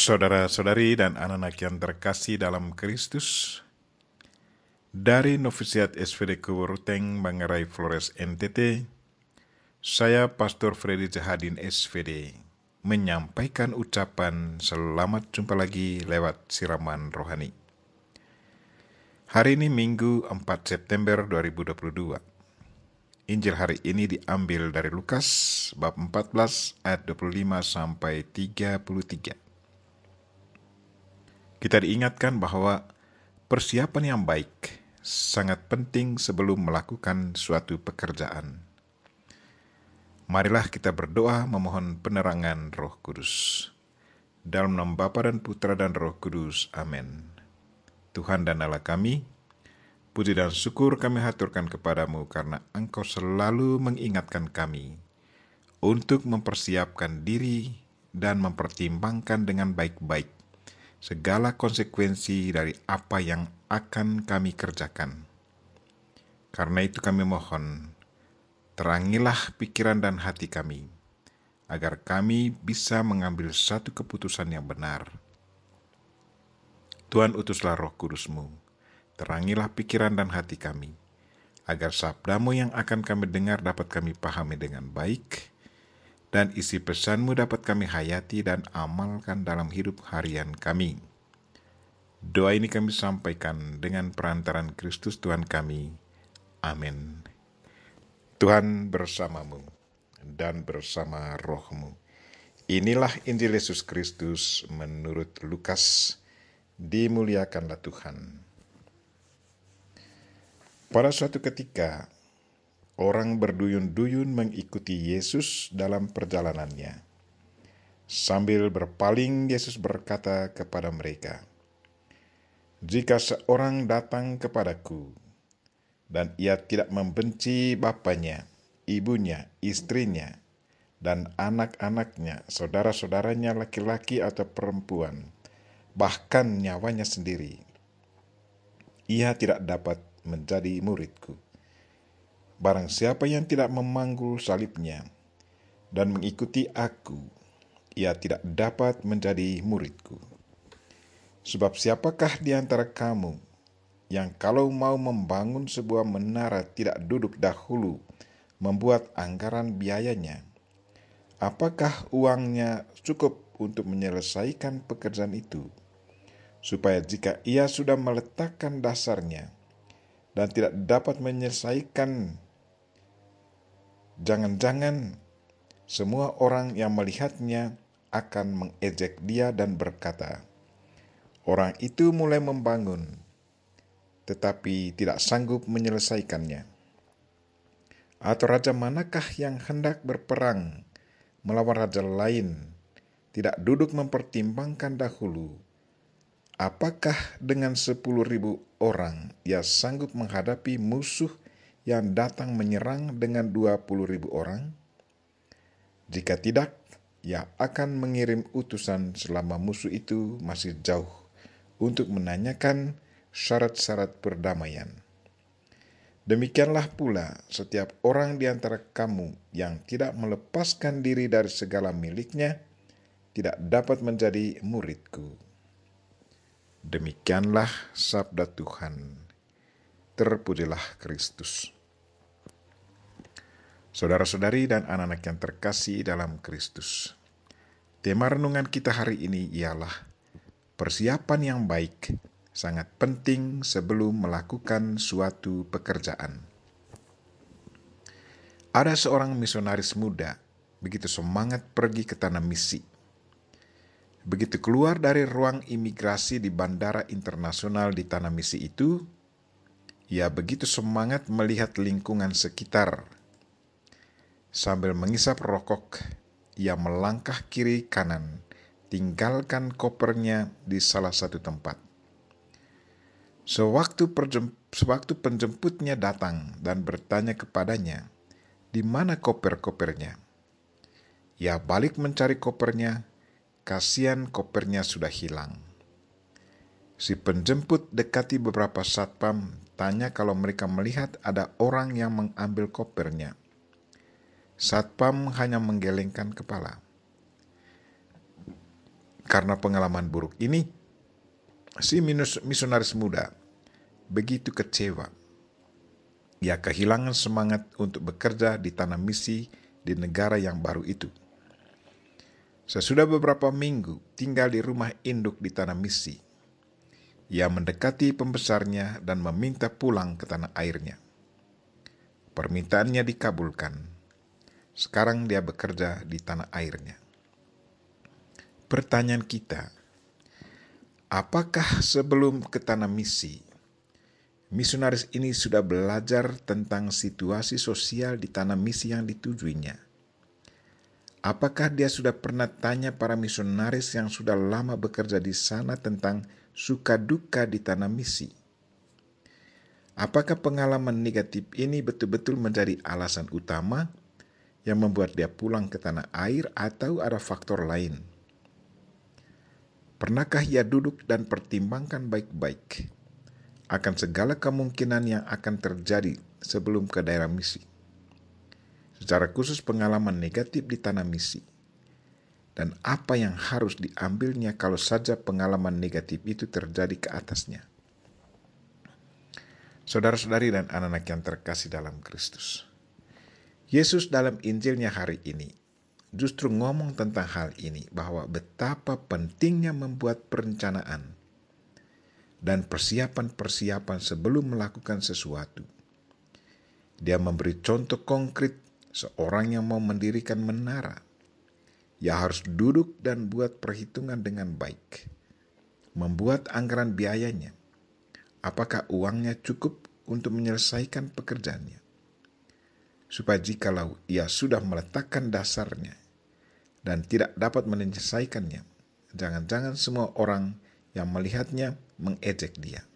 Saudara-saudari dan anak-anak yang terkasih dalam Kristus, dari Novisiat SVD Kewuruteng, Bangarai Flores, NTT, saya Pastor Freddy Jahadin SVD menyampaikan ucapan selamat jumpa lagi lewat siraman rohani. Hari ini Minggu 4 September 2022. Injil hari ini diambil dari Lukas bab 14 ayat 25 sampai 33 kita diingatkan bahwa persiapan yang baik sangat penting sebelum melakukan suatu pekerjaan. Marilah kita berdoa memohon penerangan Roh Kudus. Dalam nama Bapa dan Putra dan Roh Kudus. Amin. Tuhan dan Allah kami, puji dan syukur kami haturkan kepadamu karena Engkau selalu mengingatkan kami untuk mempersiapkan diri dan mempertimbangkan dengan baik-baik segala konsekuensi dari apa yang akan kami kerjakan. Karena itu kami mohon, terangilah pikiran dan hati kami, agar kami bisa mengambil satu keputusan yang benar. Tuhan utuslah roh kudusmu, terangilah pikiran dan hati kami, agar sabdamu yang akan kami dengar dapat kami pahami dengan baik, dan isi pesanmu dapat kami hayati dan amalkan dalam hidup harian kami. Doa ini kami sampaikan dengan perantaran Kristus Tuhan kami. Amin. Tuhan bersamamu dan bersama rohmu. Inilah Injil Yesus Kristus menurut Lukas. Dimuliakanlah Tuhan. Pada suatu ketika, orang berduyun-duyun mengikuti Yesus dalam perjalanannya. Sambil berpaling, Yesus berkata kepada mereka, "Jika seorang datang kepadaku dan ia tidak membenci bapaknya, ibunya, istrinya, dan anak-anaknya, saudara-saudaranya laki-laki atau perempuan, bahkan nyawanya sendiri, ia tidak dapat menjadi muridku." barang siapa yang tidak memanggul salibnya dan mengikuti aku, ia tidak dapat menjadi muridku. Sebab siapakah di antara kamu yang kalau mau membangun sebuah menara tidak duduk dahulu membuat anggaran biayanya? Apakah uangnya cukup untuk menyelesaikan pekerjaan itu? Supaya jika ia sudah meletakkan dasarnya, dan tidak dapat menyelesaikan Jangan-jangan semua orang yang melihatnya akan mengejek dia dan berkata, "Orang itu mulai membangun, tetapi tidak sanggup menyelesaikannya." Atau raja manakah yang hendak berperang melawan raja lain, tidak duduk mempertimbangkan dahulu apakah dengan sepuluh ribu orang ia sanggup menghadapi musuh yang datang menyerang dengan 20 ribu orang? Jika tidak, ia akan mengirim utusan selama musuh itu masih jauh untuk menanyakan syarat-syarat perdamaian. Demikianlah pula setiap orang di antara kamu yang tidak melepaskan diri dari segala miliknya tidak dapat menjadi muridku. Demikianlah sabda Tuhan terpujilah Kristus. Saudara-saudari dan anak-anak yang terkasih dalam Kristus. Tema renungan kita hari ini ialah persiapan yang baik sangat penting sebelum melakukan suatu pekerjaan. Ada seorang misionaris muda begitu semangat pergi ke tanah misi. Begitu keluar dari ruang imigrasi di bandara internasional di tanah misi itu, ia begitu semangat melihat lingkungan sekitar Sambil mengisap rokok, ia melangkah kiri kanan, tinggalkan kopernya di salah satu tempat. Sewaktu, perjem, sewaktu penjemputnya datang dan bertanya kepadanya, di mana koper-kopernya? Ia balik mencari kopernya, kasihan kopernya sudah hilang. Si penjemput dekati beberapa satpam, tanya kalau mereka melihat ada orang yang mengambil kopernya. Satpam hanya menggelengkan kepala. Karena pengalaman buruk ini, si minus misionaris muda begitu kecewa. Ia kehilangan semangat untuk bekerja di tanah misi di negara yang baru itu. Sesudah beberapa minggu tinggal di rumah induk di tanah misi, ia mendekati pembesarnya dan meminta pulang ke tanah airnya. Permintaannya dikabulkan sekarang dia bekerja di tanah airnya. Pertanyaan kita, apakah sebelum ke tanah misi, misionaris ini sudah belajar tentang situasi sosial di tanah misi yang ditujuinya? Apakah dia sudah pernah tanya para misionaris yang sudah lama bekerja di sana tentang suka duka di tanah misi? Apakah pengalaman negatif ini betul-betul menjadi alasan utama yang membuat dia pulang ke tanah air atau ada faktor lain. Pernahkah ia duduk dan pertimbangkan baik-baik akan segala kemungkinan yang akan terjadi sebelum ke daerah misi? Secara khusus pengalaman negatif di tanah misi dan apa yang harus diambilnya kalau saja pengalaman negatif itu terjadi ke atasnya. Saudara-saudari dan anak-anak yang terkasih dalam Kristus. Yesus dalam Injilnya hari ini justru ngomong tentang hal ini bahwa betapa pentingnya membuat perencanaan dan persiapan-persiapan sebelum melakukan sesuatu. Dia memberi contoh konkret seorang yang mau mendirikan menara. Ia harus duduk dan buat perhitungan dengan baik. Membuat anggaran biayanya. Apakah uangnya cukup untuk menyelesaikan pekerjaannya? supaya jikalau ia sudah meletakkan dasarnya dan tidak dapat menyelesaikannya, jangan-jangan semua orang yang melihatnya mengejek dia.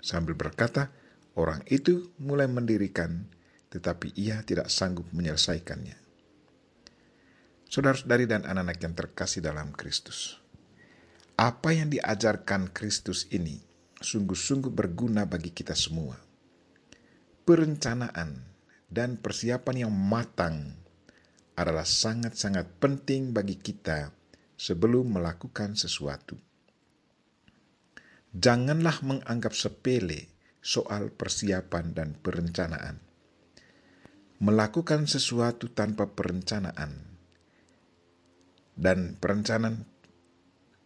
Sambil berkata, orang itu mulai mendirikan, tetapi ia tidak sanggup menyelesaikannya. Saudara-saudari dan anak-anak yang terkasih dalam Kristus, apa yang diajarkan Kristus ini sungguh-sungguh berguna bagi kita semua. Perencanaan dan persiapan yang matang adalah sangat-sangat penting bagi kita sebelum melakukan sesuatu. Janganlah menganggap sepele soal persiapan dan perencanaan. Melakukan sesuatu tanpa perencanaan dan perencanaan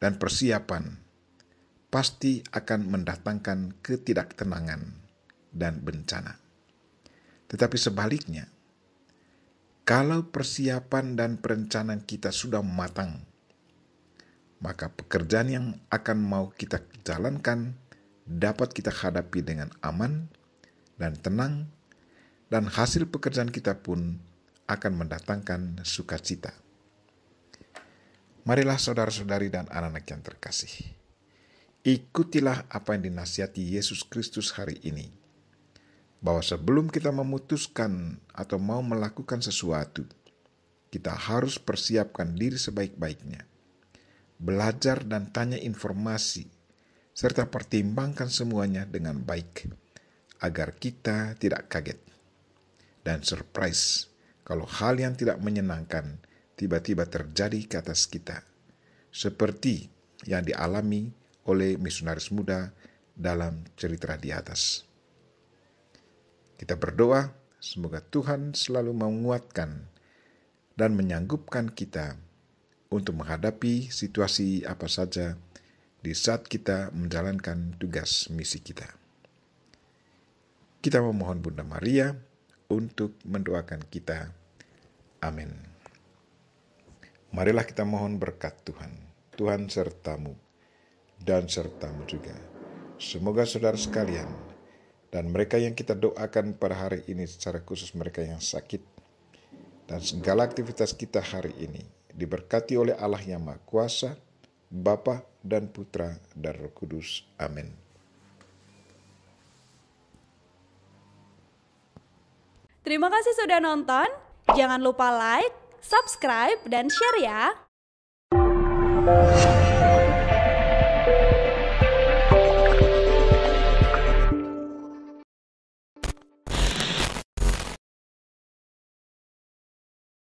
dan persiapan pasti akan mendatangkan ketidaktenangan dan bencana. Tetapi sebaliknya, kalau persiapan dan perencanaan kita sudah matang, maka pekerjaan yang akan mau kita jalankan dapat kita hadapi dengan aman dan tenang, dan hasil pekerjaan kita pun akan mendatangkan sukacita. Marilah saudara-saudari dan anak-anak yang terkasih. Ikutilah apa yang dinasihati Yesus Kristus hari ini bahwa sebelum kita memutuskan atau mau melakukan sesuatu, kita harus persiapkan diri sebaik-baiknya. Belajar dan tanya informasi, serta pertimbangkan semuanya dengan baik, agar kita tidak kaget dan surprise kalau hal yang tidak menyenangkan tiba-tiba terjadi ke atas kita, seperti yang dialami oleh misionaris muda dalam cerita di atas. Kita berdoa semoga Tuhan selalu menguatkan dan menyanggupkan kita untuk menghadapi situasi apa saja di saat kita menjalankan tugas misi kita. Kita memohon Bunda Maria untuk mendoakan kita. Amin. Marilah kita mohon berkat Tuhan. Tuhan sertamu dan sertamu juga. Semoga saudara sekalian dan mereka yang kita doakan pada hari ini secara khusus mereka yang sakit dan segala aktivitas kita hari ini diberkati oleh Allah yang Maha Kuasa, Bapa dan Putra dan Roh Kudus. Amin. Terima kasih sudah nonton. Jangan lupa like, subscribe, dan share ya.